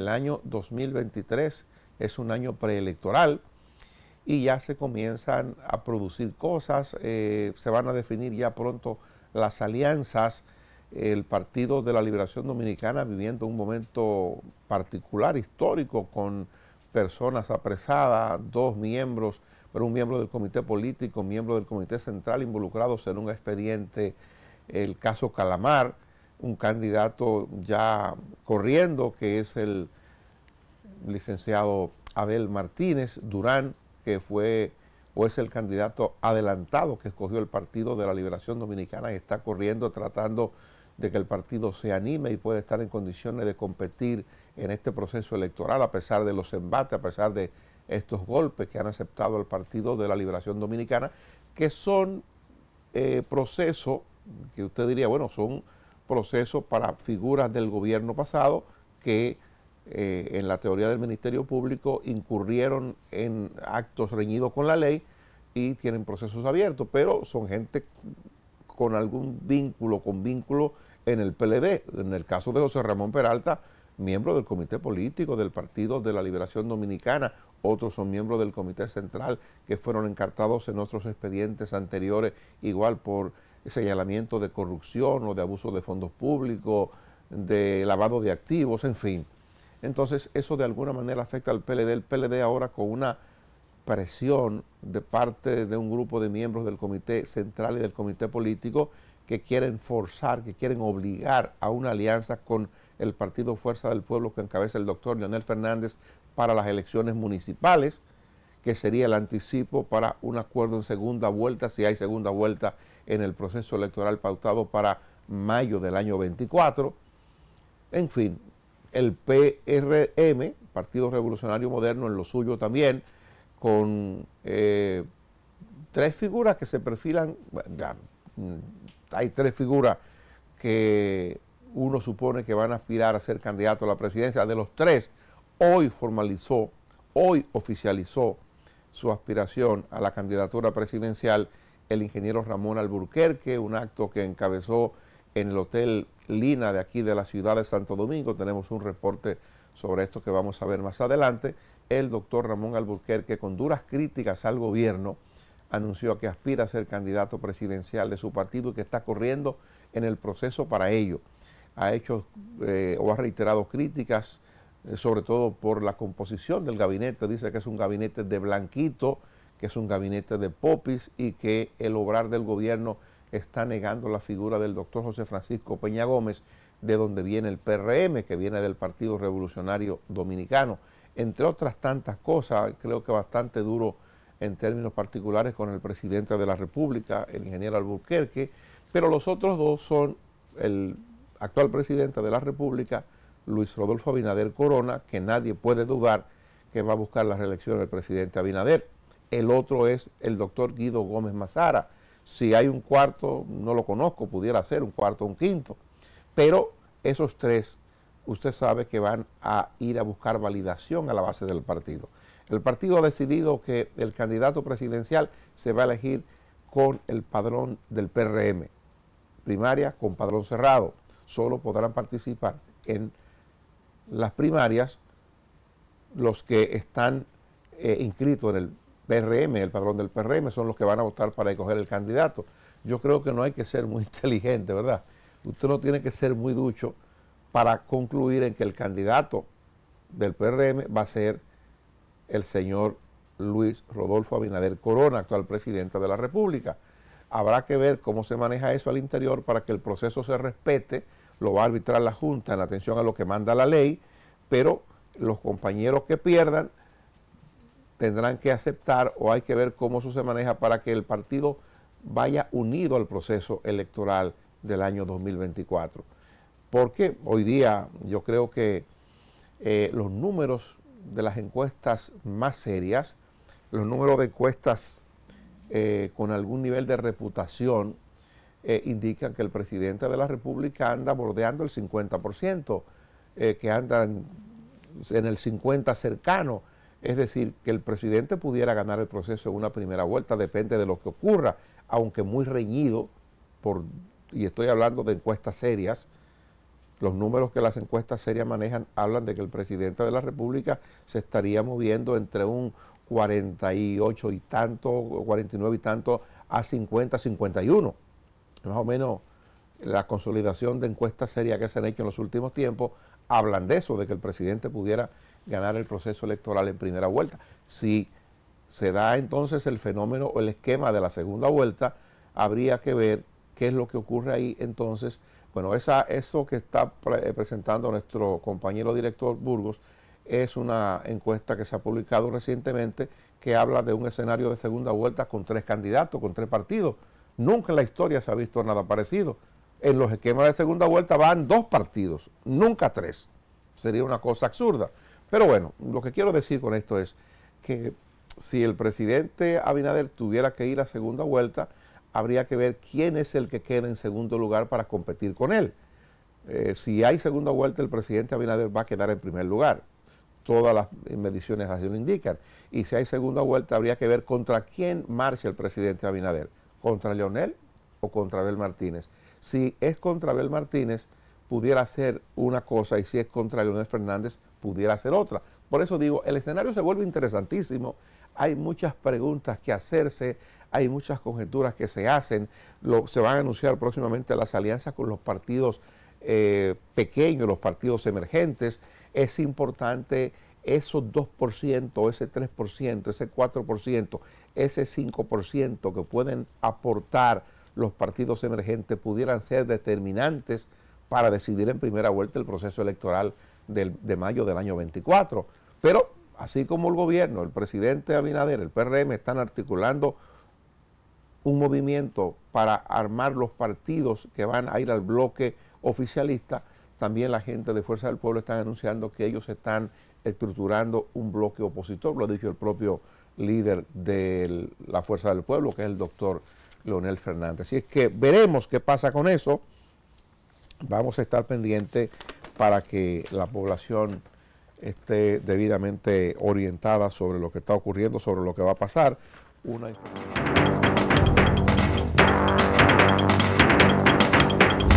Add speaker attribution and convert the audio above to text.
Speaker 1: El año 2023 es un año preelectoral y ya se comienzan a producir cosas, eh, se van a definir ya pronto las alianzas, el Partido de la Liberación Dominicana viviendo un momento particular, histórico, con personas apresadas, dos miembros, pero un miembro del comité político, miembro del comité central involucrados en un expediente, el caso Calamar, un candidato ya corriendo, que es el licenciado Abel Martínez Durán, que fue o es el candidato adelantado que escogió el Partido de la Liberación Dominicana y está corriendo tratando de que el partido se anime y pueda estar en condiciones de competir en este proceso electoral a pesar de los embates, a pesar de estos golpes que han aceptado el Partido de la Liberación Dominicana, que son eh, procesos que usted diría, bueno, son proceso para figuras del gobierno pasado que eh, en la teoría del Ministerio Público incurrieron en actos reñidos con la ley y tienen procesos abiertos, pero son gente con algún vínculo, con vínculo en el PLD. En el caso de José Ramón Peralta, miembro del Comité Político del Partido de la Liberación Dominicana, otros son miembros del Comité Central que fueron encartados en otros expedientes anteriores, igual por señalamiento de corrupción o de abuso de fondos públicos, de lavado de activos, en fin. Entonces eso de alguna manera afecta al PLD. El PLD ahora con una presión de parte de un grupo de miembros del Comité Central y del Comité Político que quieren forzar, que quieren obligar a una alianza con el Partido Fuerza del Pueblo que encabeza el doctor Leonel Fernández para las elecciones municipales que sería el anticipo para un acuerdo en segunda vuelta, si hay segunda vuelta en el proceso electoral pautado para mayo del año 24. En fin, el PRM, Partido Revolucionario Moderno, en lo suyo también, con eh, tres figuras que se perfilan, mm, hay tres figuras que uno supone que van a aspirar a ser candidato a la presidencia, de los tres, hoy formalizó, hoy oficializó su aspiración a la candidatura presidencial el ingeniero Ramón Alburquerque, un acto que encabezó en el Hotel Lina de aquí de la ciudad de Santo Domingo. Tenemos un reporte sobre esto que vamos a ver más adelante. El doctor Ramón Alburquerque, con duras críticas al gobierno, anunció que aspira a ser candidato presidencial de su partido y que está corriendo en el proceso para ello. Ha hecho eh, o ha reiterado críticas eh, sobre todo por la composición del gabinete. Dice que es un gabinete de blanquito, que es un gabinete de popis y que el obrar del gobierno está negando la figura del doctor José Francisco Peña Gómez, de donde viene el PRM, que viene del Partido Revolucionario Dominicano. Entre otras tantas cosas, creo que bastante duro en términos particulares con el presidente de la República, el ingeniero Alburquerque, pero los otros dos son el actual presidente de la República, Luis Rodolfo Abinader Corona, que nadie puede dudar que va a buscar la reelección del presidente Abinader. El otro es el doctor Guido Gómez Mazara. Si hay un cuarto, no lo conozco, pudiera ser un cuarto, un quinto. Pero esos tres, usted sabe que van a ir a buscar validación a la base del partido. El partido ha decidido que el candidato presidencial se va a elegir con el padrón del PRM, primaria con padrón cerrado. Solo podrán participar en las primarias los que están eh, inscritos en el PRM, el padrón del PRM, son los que van a votar para escoger el candidato. Yo creo que no hay que ser muy inteligente, ¿verdad? Usted no tiene que ser muy ducho para concluir en que el candidato del PRM va a ser el señor Luis Rodolfo Abinader Corona, actual presidente de la República. Habrá que ver cómo se maneja eso al interior para que el proceso se respete lo va a arbitrar la Junta en atención a lo que manda la ley, pero los compañeros que pierdan tendrán que aceptar o hay que ver cómo eso se maneja para que el partido vaya unido al proceso electoral del año 2024. Porque hoy día yo creo que eh, los números de las encuestas más serias, los números de encuestas eh, con algún nivel de reputación, eh, indican que el presidente de la República anda bordeando el 50%, eh, que andan en, el 50% cercano. Es decir, que el presidente pudiera ganar el proceso en una primera vuelta, depende de lo que ocurra, aunque muy reñido, por, y estoy hablando de encuestas serias, los números que las encuestas serias manejan hablan de que el presidente de la República se estaría moviendo entre un 48 y tanto, 49 y tanto a 50, 51 más o menos la consolidación de encuestas serias que se han hecho en los últimos tiempos, hablan de eso, de que el presidente pudiera ganar el proceso electoral en primera vuelta. Si se da entonces el fenómeno o el esquema de la segunda vuelta, habría que ver qué es lo que ocurre ahí entonces. Bueno, eso que está eh, presentando nuestro compañero director Burgos es una encuesta que se ha publicado recientemente que habla de un escenario de segunda vuelta con tres candidatos, con tres partidos. Nunca en la historia se ha visto nada parecido. En los esquemas de segunda vuelta van dos partidos, nunca tres. Sería una cosa absurda. Pero bueno, lo que quiero decir con esto es que si el presidente Abinader tuviera que ir a segunda vuelta, habría que ver quién es el que queda en segundo lugar para competir con él. Eh, si hay segunda vuelta, el presidente Abinader va a quedar en primer lugar. Todas las mediciones así lo indican. Y si hay segunda vuelta, habría que ver contra quién marcha el presidente Abinader contra Leonel o contra Abel Martínez. Si es contra Abel Martínez, pudiera ser una cosa y si es contra Leonel Fernández, pudiera ser otra. Por eso digo, el escenario se vuelve interesantísimo, hay muchas preguntas que hacerse, hay muchas conjeturas que se hacen, se van a anunciar próximamente las alianzas con los partidos eh, pequeños, los partidos emergentes. Es importante esos 2%, ese 3%, ese 4%, ese 5% que pueden aportar los partidos emergentes pudieran ser determinantes para decidir en primera vuelta el proceso electoral de mayo del año 24. Pero así como el gobierno, el presidente Abinader, el PRM están articulando un movimiento para armar los partidos que van a ir al bloque oficialista, también la gente de Fuerza del Pueblo están anunciando que ellos están estructurando un bloque opositor, lo ha dicho el propio líder de la Fuerza del Pueblo, que es el doctor Leonel Fernández. Así es que veremos qué pasa con eso. Vamos a estar pendientes para que la población esté debidamente orientada sobre lo que está ocurriendo, sobre lo que va a pasar. Una